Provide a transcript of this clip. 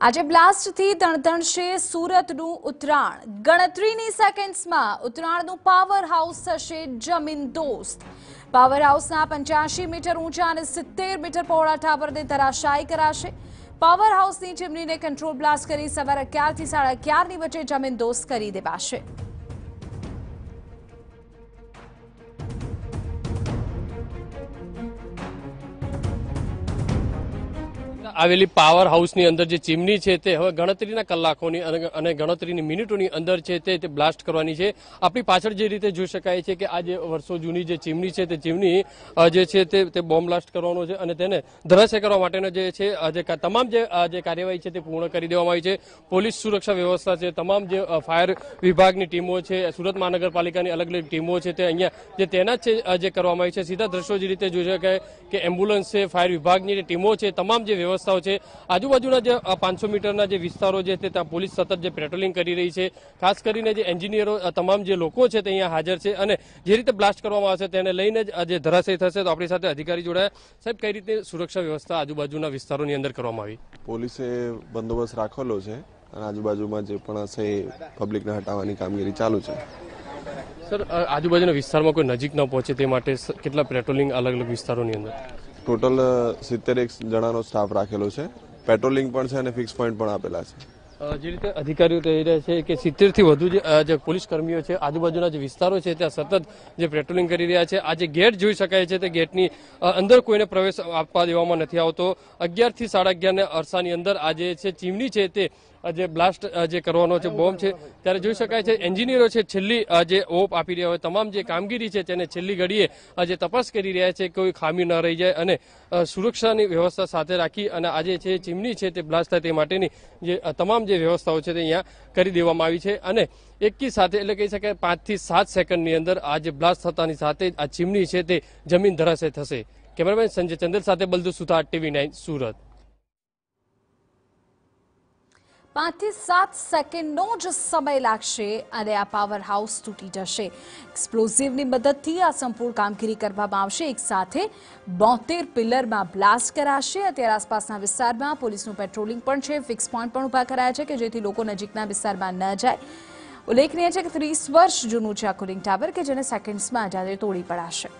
આજે બ્લાસ્ટથી તણતણશે સુરતનું ઉત્તરાયણ ગણતરીની સેકન્ડ્સમાં ઉત્તરાયણનું પાવર હાઉસ થશે જમીન દોસ્ત પાવર હાઉસના પંચ્યાસી મીટર ઊંચા અને સિત્તેર મીટર પહોળા ટાવરને ધરાશાયી કરાશે પાવર હાઉસની ચીમનીને કંટ્રોલ બ્લાસ્ટ કરી સવારે અગિયારથી સાડા અગિયારની વચ્ચે જમીન દોસ્ત કરી દેવાશે આવેલી પાવર હાઉસની અંદર જે ચીમની છે તે હવે ગણતરીના કલાકોની અને ગણતરીની મિનિટોની અંદર છે તે બ્લાસ્ટ કરવાની છે આપણી પાછળ જે રીતે જોઈ શકાય છે કે આ જે વર્ષો જૂની જે ચીમની છે તે ચીમની જે છે તે તે બોમ્બ બ્લાસ્ટ કરવાનો છે અને તેને ધરાશય કરવા માટેનો જે છે જે તમામ જે જે કાર્યવાહી છે તે પૂર્ણ કરી દેવામાં આવી છે પોલીસ સુરક્ષા વ્યવસ્થા છે તમામ જે ફાયર વિભાગની ટીમો છે સુરત મહાનગરપાલિકાની અલગ અલગ ટીમો છે તે અહીંયા જે તેના જ છે જે કરવામાં આવી છે સીધા દ્રશ્યો જે રીતે જોઈ શકાય કે એમ્બ્યુલન્સ છે ફાયર વિભાગની જે ટીમો છે તમામ જે વ્યવસ્થા રસ્તાઓ છે આજુબાજુના જે પાંચસો મીટરના જે વિસ્તારો છે તે ત્યાં પોલીસ સતત જે પેટ્રોલિંગ કરી રહી છે ખાસ કરીને જે એન્જિનિયરો તમામ જે લોકો છે તે અહીંયા હાજર છે અને જે રીતે બ્લાસ્ટ કરવામાં આવશે તેને લઈને જ જે ધરાશય થશે તો આપણી સાથે અધિકારી જોડાયા સાહેબ કઈ રીતે સુરક્ષા વ્યવસ્થા આજુબાજુના વિસ્તારોની અંદર કરવામાં આવી પોલીસે બંદોબસ્ત રાખેલો છે અને આજુબાજુમાં જે પણ હશે પબ્લિકને હટાવવાની કામગીરી ચાલુ છે સર આજુબાજુના વિસ્તારમાં કોઈ નજીક ન પહોંચે તે માટે કેટલા પેટ્રોલિંગ અલગ અલગ વિસ્તારોની અંદર ટોટલ સિત્તેર એક જણાનો સ્ટાફ રાખેલો છે પેટ્રોલિંગ પણ છે અને ફિક્સ પોઈન્ટ પણ આપેલા છે જે રીતે અધિકારીઓ કહી રહ્યા છે કે સિત્તેરથી વધુ જે પોલીસ કર્મીઓ છે આજુબાજુના જે વિસ્તારો છે ત્યાં સતત જે પેટ્રોલિંગ કરી રહ્યા છે આ જે ગેટ જોઈ શકાય છે તે ગેટની અંદર કોઈને પ્રવેશ આપવા દેવામાં નથી આવતો અગિયારથી સાડા અગિયારના અરસાની અંદર આ જે છે ચીમની છે તે જે બ્લાસ્ટ જે કરવાનો છે બોમ્બ છે ત્યારે જોઈ શકાય છે એન્જિનિયરો છે છેલ્લી જે ઓપ આપી રહ્યા હોય તમામ જે કામગીરી છે તેને છેલ્લી ઘડીએ જે તપાસ કરી રહ્યા છે કોઈ ખામી ન રહી જાય અને સુરક્ષાની વ્યવસ્થા સાથે રાખી અને આજે જે ચીમની છે તે બ્લાસ્ટ થાય તે માટેની જે તમામ જે વ્યવસ્થાઓ છે તે અહીંયા કરી દેવામાં આવી છે અને એકી સાથે એટલે કહી શકાય પાંચથી સાત સેકન્ડની અંદર આ જે બ્લાસ્ટ થતાની સાથે આ ચીમની છે તે જમીન ધરાશે થશે કેમેરામેન સંજય ચંદ્ર સાથે બલદુ સુથાર ટીવી નાઇન સુરત પાંચથી સાત સેકન્ડનો જ સમય લાગશે અને આ પાવર હાઉસ તૂટી જશે એક્સપ્લોઝિવની મદદથી આ સંપૂર્ણ કામગીરી કરવામાં આવશે એકસાથે બોતેર પિલરમાં બ્લાસ્ટ કરાશે અત્યારે આસપાસના વિસ્તારમાં પોલીસનું પેટ્રોલિંગ પણ છે ફિક્સ પોઈન્ટ પણ ઊભા કરાયા છે કે જેથી લોકો નજીકના વિસ્તારમાં ન જાય ઉલ્લેખનીય છે કે ત્રીસ વર્ષ જૂનું છે આ કુલિંગ ટાવર કે જેને સેકન્ડ્સમાં આજે તોડી પડાશે